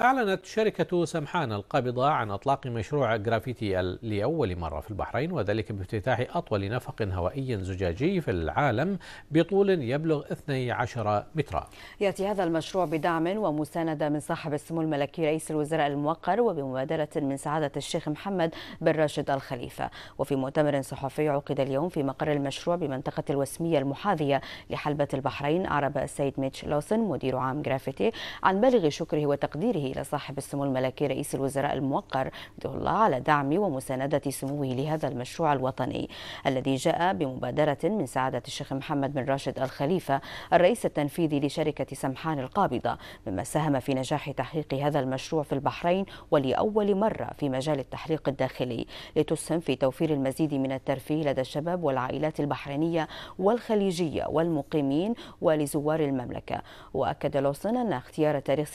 أعلنت شركة سمحان القابضة عن إطلاق مشروع جرافيتي لأول مرة في البحرين وذلك بافتتاح أطول نفق هوائي زجاجي في العالم بطول يبلغ 12 مترا. يأتي هذا المشروع بدعم ومساندة من صاحب السمو الملكي رئيس الوزراء الموقر وبمبادرة من سعادة الشيخ محمد بن راشد الخليفة. وفي مؤتمر صحفي عقد اليوم في مقر المشروع بمنطقة الوسمية المحاذية لحلبة البحرين أعرب السيد ميتش لوسن مدير عام جرافيتي عن بالغ شكره وتقديره إلى صاحب السمو الملكي رئيس الوزراء الموقر دول الله على دعم ومساندة سموه لهذا المشروع الوطني الذي جاء بمبادرة من سعادة الشيخ محمد بن راشد الخليفة الرئيس التنفيذي لشركة سمحان القابضة مما ساهم في نجاح تحقيق هذا المشروع في البحرين ولأول مرة في مجال التحليق الداخلي لتسهم في توفير المزيد من الترفيه لدى الشباب والعائلات البحرينية والخليجية والمقيمين ولزوار المملكة وأكد لوسن أن اختيار تاريخ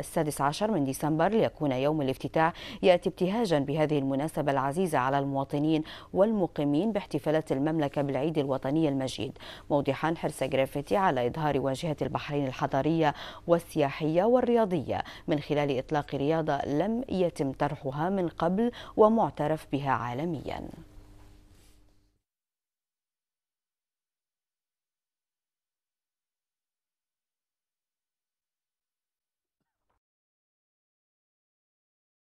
16 عشر من ديسمبر ليكون يوم الافتتاح يأتي ابتهاجا بهذه المناسبة العزيزة على المواطنين والمقيمين باحتفالات المملكة بالعيد الوطني المجيد موضحا حرص جرافيتي على إظهار واجهة البحرين الحضارية والسياحية والرياضية من خلال إطلاق رياضة لم يتم طرحها من قبل ومعترف بها عالميا